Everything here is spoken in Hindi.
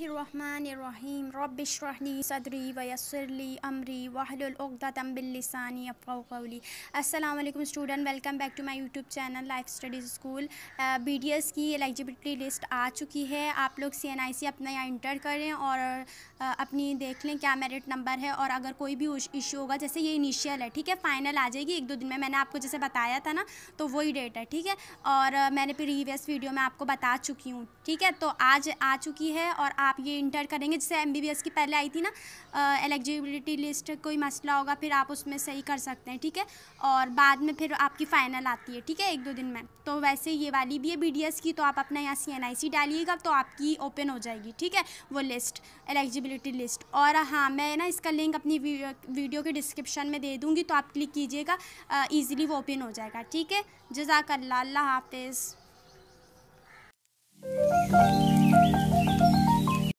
बिस्मिल्लाम रबिशरहली सदरी वयसरली अमरी वाहलदातम्बिलसानी अफ़ाउली असलम student welcome back to my YouTube channel life studies school B D S की एलिजिबिलिटी लिस्ट आ चुकी है आप लोग सी एन आई सी अपना यहाँ इंटर करें और uh, अपनी देख लें क्या मेरिट नंबर है और अगर कोई भी इशू होगा जैसे ये इनिशियल है ठीक है फ़ाइनल आ जाएगी एक दो दिन में मैंने आपको जैसे बताया था ना तो वही डेट है ठीक है और uh, मैंने प्रीवियस वीडियो में आपको बता चुकी हूँ ठीक है तो आज आ चुकी है और आप आप ये इंटर करेंगे जैसे एम की पहले आई थी ना एलिजिबिलिटी लिस्ट कोई मसला होगा फिर आप उसमें सही कर सकते हैं ठीक है और बाद में फिर आपकी फ़ाइनल आती है ठीक है एक दो दिन में तो वैसे ये वाली भी है बी की तो आप अपना यहाँ सी डालिएगा तो आपकी ओपन हो जाएगी ठीक है वो लिस्ट एलिजिबिलिटी लिस्ट और हाँ मैं ना इसका लिंक अपनी वीडियो के डिस्क्रिप्शन में दे दूँगी तो आप क्लिक कीजिएगा ईजिली वो ओपन हो जाएगा ठीक है जजाकल्ला अल्लाह हाफिज़